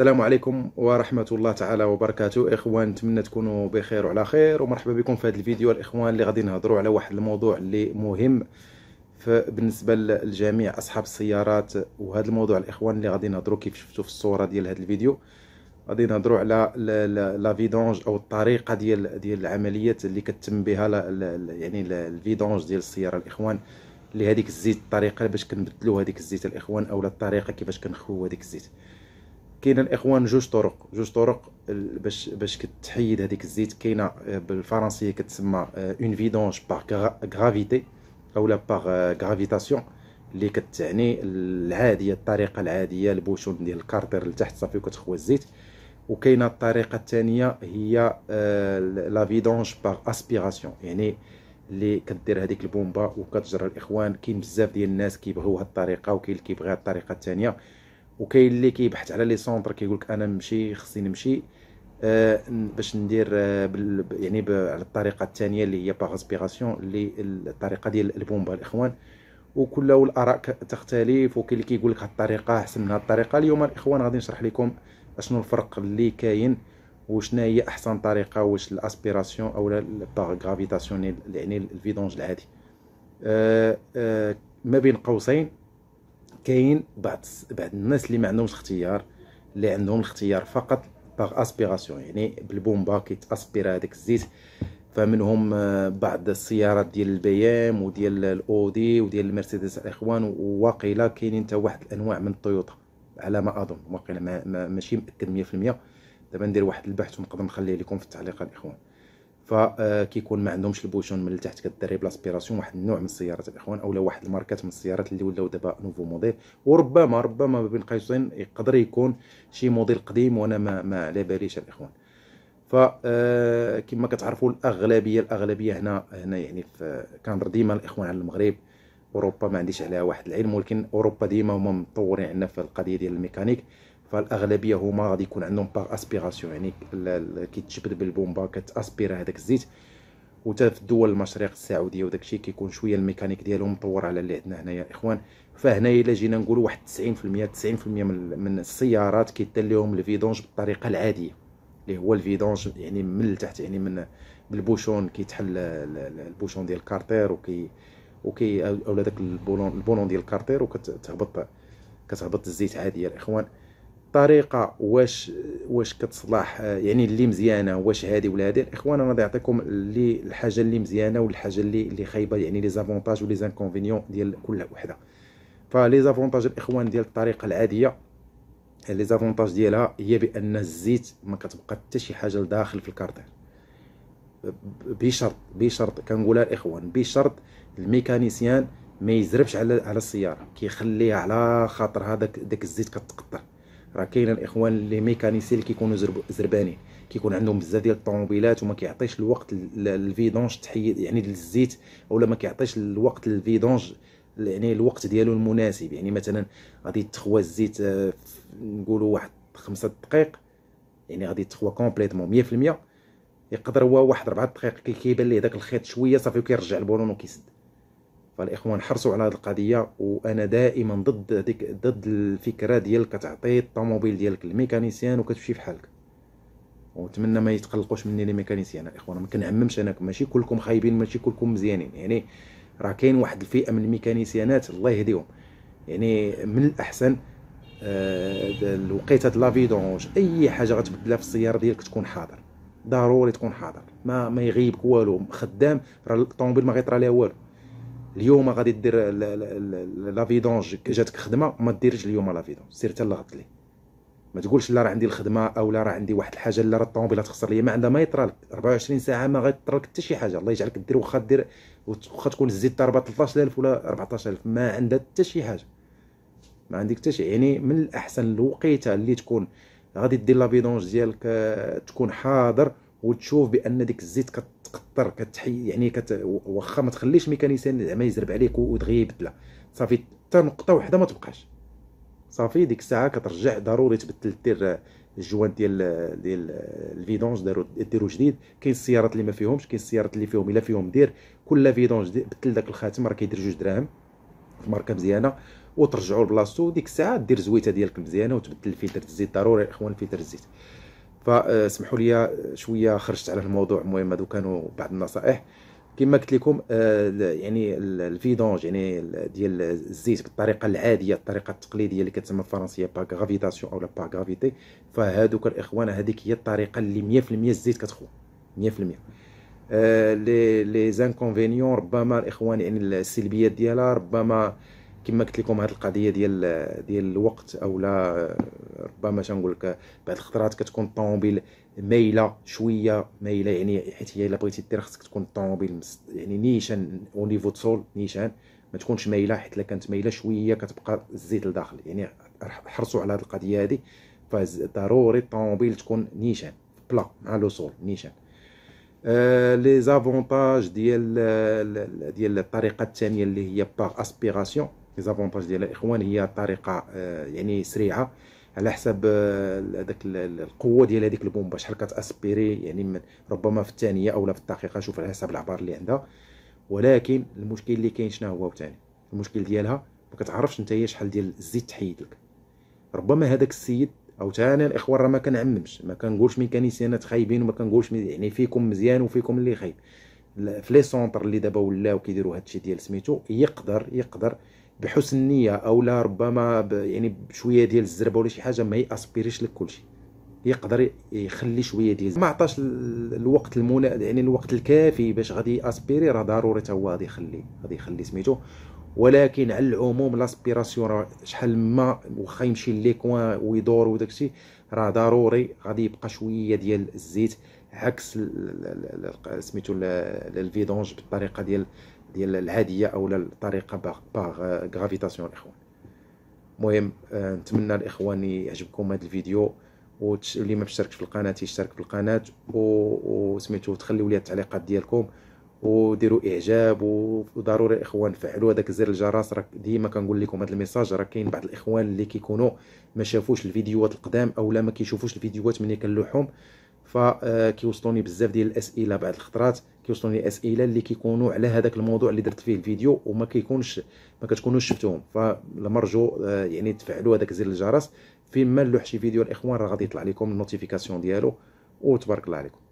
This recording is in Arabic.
السلام عليكم ورحمة الله تعالى وبركاته إخوان نتمنى تكونوا بخير وعلى خير ومرحبا بكم في هذا الفيديو الإخوان اللي غادي نهضروا على واحد الموضوع اللي مهم بالنسبة للجميع أصحاب السيارات وهذا الموضوع الإخوان اللي غادي نهضروا كيف شفتوا في الصورة ديال هذا الفيديو غادي نهضروا على لا فيدونج او الطريقه ديال ديال العمليات اللي كتم بها يعني الفيدونج ديال السياره الاخوان لهذيك الزيت الطريقه باش كنبدلوا هذيك الزيت الاخوان أو الطريقه كيفاش كنخويو هذيك الزيت كاين الاخوان جوج طرق جوج طرق باش باش كتحيد هذيك الزيت كاينه آه، بالفرنسيه كتسمى اون فيدونج باغ غرافيتي لا باغ آه، غرافيتاسيون اللي كتعني العاديه الطريقه العاديه البوشون ديال الكارتر لتحت صافي وكتخوى الزيت وكاينه الطريقه الثانيه هي لا فيدونج باغ اسبيراسيون يعني اللي كدير هذيك البومبا وكتجر الاخوان كاين بزاف ديال الناس كيبغيو هاد الطريقه وكاين اللي كيبغي الطريقه الثانيه وكاين اللي كيبحث على لي سونتر كيقول لك انا نمشي خصني نمشي آه باش ندير آه بال يعني على الطريقه الثانيه اللي هي باغ اسبيراسيون اللي الطريقه ديال البومبا الاخوان وكل الاراء تختلف وكاين اللي كيقول لك هاد الطريقه احسن من هاد الطريقه اليوم الاخوان غادي نشرح لكم اشنو الفرق اللي كاين وشنا هي احسن طريقه واش الاسبيراسيون او باغ غرافيتاسيون يعني الفيدونج العادي آه آه ما بين قوسين كاين بعض بعض الناس اللي ما عندهمش اختيار اللي عندهم الاختيار فقط باغ اسبيراسيون يعني بالبومبا كيتاسبير هذاك الزيت فمنهم آه، بعض السيارات ديال البي ام وديال الاودي وديال المرسيدس الاخوان وواقيلا كاينين حتى واحد الانواع من الطيوطا على ما اظن واقيلا ماشي متاكد 100% دابا ندير واحد البحث ونقدر نخليه لكم في التعليقات الاخوان فكيكون آه، ما عندهمش البوشون من التحت كدير بلاسبيراسيون واحد النوع من السيارات الاخوان اولا واحد الماركات من السيارات اللي ولاو دابا نوفو موديل وربما ربما ما بين قوسين يقدر يكون شي موديل قديم وانا ما, ما على باليش الاخوان ف آه، كما كتعرفوا الاغلبيه الاغلبيه هنا هنا يعني في كنهضر ديما الاخوان على المغرب اوروبا ما عنديش عليها واحد العلم ولكن اوروبا ديما هما مطورين عندنا في القضيه ديال الميكانيك فالاغلبيه هما غادي يكون عندهم باغ اسبيراسيون يعني كيتجبد بالبومبا كتاسبير هذاك الزيت وتا في الدول المشرق السعوديه وداك الشيء كيكون شويه الميكانيك ديالهم مطور على اللي عندنا هنايا اخوان فهنايا الا جينا نقولوا واحد 90% 90% من, من السيارات كيدار لهم الفيدونج بالطريقه العاديه اللي هو الفيدونج يعني من التحت يعني من بالبوشون كيتحل البوشون ديال الكارتير وكي وكي اولا داك البولون البولون ديال الكارتير وكتهبط كتهبط الزيت عاديه الاخوان الطريقه واش واش كتصلح آه، يعني اللي مزيانه واش هذه ولا هذه الاخوان انا غادي نعطيكم اللي الحاجه اللي مزيانه والحاجه اللي اللي خايبه يعني لي زافونتاج ولي زانكونفينيون ديال كل وحده فلي زافونتاج الاخوان ديال الطريقه العاديه لي زافونتاج ديالها هي بان الزيت ما كتبقى حتى شي حاجه لداخل في الكارتير بشرط بشرط كنقولها الاخوان بشرط الميكانيسيان ما يزربش على على السياره كيخليها على خاطر هذاك داك الزيت كتقطر راه كاين الاخوان لي ميكانيسي اللي كيكونوا زربانين كيكون عندهم بزاف ديال الطوموبيلات وما كيعطيش الوقت للفيدونج تحيد يعني للزيت اولا ما كيعطيش الوقت للفيدونج يعني الوقت ديالو المناسب يعني مثلا غادي تخوى الزيت آه، نقولوا واحد خمسة دقائق يعني غادي تخوى كومبليتوم 100% يقدر هو واحد 4 دقائق كيبان ليه داك الخيط شويه صافي وكيرجع البولون وكيسد فالاخوان حرصوا على هذه القضيه وانا دائما ضد ديك ضد الفكره ديالك كتعطي الطوموبيل ديالك للميكانيسيان وكتمشي في ونتمنى ما يتقلقوش مني لي ميكانيسيان الاخوان ما كنعممش انا ماشي كلكم خايبين ماشي كلكم مزيانين يعني راه كاين واحد الفئه من الميكانيسيانات الله يهديهم يعني من الاحسن آه، الوقيته لافيدونج اي حاجه غتبدلها في السياره ديالك تكون حاضر ضروري تكون حاضر ما ما يغيبك والو خدام راه الطوموبيل ما غيطرى لها والو اليوم غادي دير لا فيدونج جاتك خدمه ما ديرش اليوم لا فيدونج سير حتى لغد ليه ما تقولش لا راه عندي الخدمه او لا راه عندي واحد الحاجه لا راه الطوموبيله تخسر ليا ما عندها ما يطرالك 24 ساعه ما غيطرا لك حتى شي حاجه الله يجعلك دير واخا دير واخا تكون زيد ضربه 13000 ولا 14000 ما عندها حتى شي حاجه ما عندك حتى شي يعني من الاحسن الوقيته اللي تكون غادي دير لا فيدونج ديالك آه، تكون حاضر وتشوف بان ديك الزيت كت كتضطر كتحي يعني كت واخا ما تخليش ميكانيسيان زعما يزرب عليك ودغيا يبدلها صافي حتى نقطه وحده ما تبقاش صافي ديك الساعه كترجع ضروري تبدل دير الجوان ديال ديال الفيدونج داروا ديرو جديد كاين السيارات اللي ما فيهمش كاين السيارات اللي فيهم الا فيهم دير كل فيدونج دي بدل داك الخاتم راه كيدير جوج دراهم ماركه مزيانه وترجعوا لبلاصتو ديك الساعه دير زويته ديالك مزيانه وتبدل الفلتر الزيت ضروري اخوان فلتر الزيت فاسمحوا لي شويه خرجت على الموضوع المهم هادو كانوا بعض النصائح كما قلت لكم آه، يعني الفيدونج يعني ديال الزيت بالطريقه العاديه الطريقه التقليديه اللي كتسمى بالفرنسيه با غرافيتاسيون لا با غرافيتي فهادوك الاخوان هذيك هي الطريقه اللي 100% الزيت كتخو 100% آه، لي لي زانكونفينيون ربما الاخوان يعني السلبيات ديالها ربما كما قلت لكم هذه القضيه ديال ديال الوقت او لا ربما شنقول لك بعض الخطرات كتكون الطوموبيل مايله شويه مايله يعني حيت هي الا بغيتي دير خصك تكون الطوموبيل يعني نيشان او نيفو تسول نيشان ما تكونش مايله حيت الا كانت مايله شويه كتبقى الزيت لداخل يعني حرصوا على هذه القضيه هذه فضروري الطوموبيل تكون نيشان بلا مع لو سول نيشان لي آه، زافونتاج ديال ديال الطريقه الثانيه اللي هي باغ اسبيراسيون لي زافونتاج ديالها الاخوان هي طريقه آه، يعني سريعه على حسب داك آه، القوه ديال هذيك البومبا شحال كتاسبيري يعني من ربما في الثانيه اولا في الدقيقه شوف على حسب العبار اللي عندها ولكن المشكل اللي كاين شنو هو ثاني المشكل ديالها ما كتعرفش انت هي شحال ديال الزيت تحيد لك ربما هذاك السيد او ثاني الاخوان راه ما كنعممش ما كنقولش ميكانيسيانات خايبين وما كنقولش يعني فيكم مزيان وفيكم اللي خايب في لي سونتر اللي دابا ولاو كيديروا هادشي ديال سميتو يقدر يقدر بحسن نيه او لا ربما يعني بشويه ديال الزربه ولا شي حاجه ما ياسبيريش لك شيء يقدر يخلي شويه ديال ما عطاش الوقت المنا يعني الوقت الكافي باش غادي ياسبيري راه ضروري حتى هو غادي يخلي غادي يخلي سميتو ولكن على العموم لاسبيراسيون راه شحال ما واخا يمشي لي كوان ويدور وداكشي راه ضروري غادي يبقى شويه ديال الزيت عكس سميتو الفيدونج بالطريقه ديال ديال العاديه او الطريقه باغ باغ غرافيتاسيون الاخوان المهم آه، نتمنى الاخوان يعجبكم هذا الفيديو واللي ما مشتركش في القناه يشترك في القناه وسميتو تخليو لي التعليقات ديالكم وديروا اعجاب وضروري الاخوان فعلوا هذاك زر الجرس راه ديما كنقول لكم هذا الميساج راه كاين بعض الاخوان اللي كيكونوا ما شافوش الفيديوهات القدام او لا ما كيشوفوش الفيديوهات ملي كنلوحهم فكيوصلوني آه، بزاف ديال الاسئله بعض الخطرات كيوصلوني اسئله اللي كيكونوا على هذاك الموضوع اللي درت فيه الفيديو وما كيكونش ما كتكونوش شفتوهم فالمرجو آه، يعني تفعلوا هذاك زر الجرس فيما ما نلوح شي فيديو الاخوان راه غادي يطلع لكم النوتيفيكاسيون ديالو وتبارك الله عليكم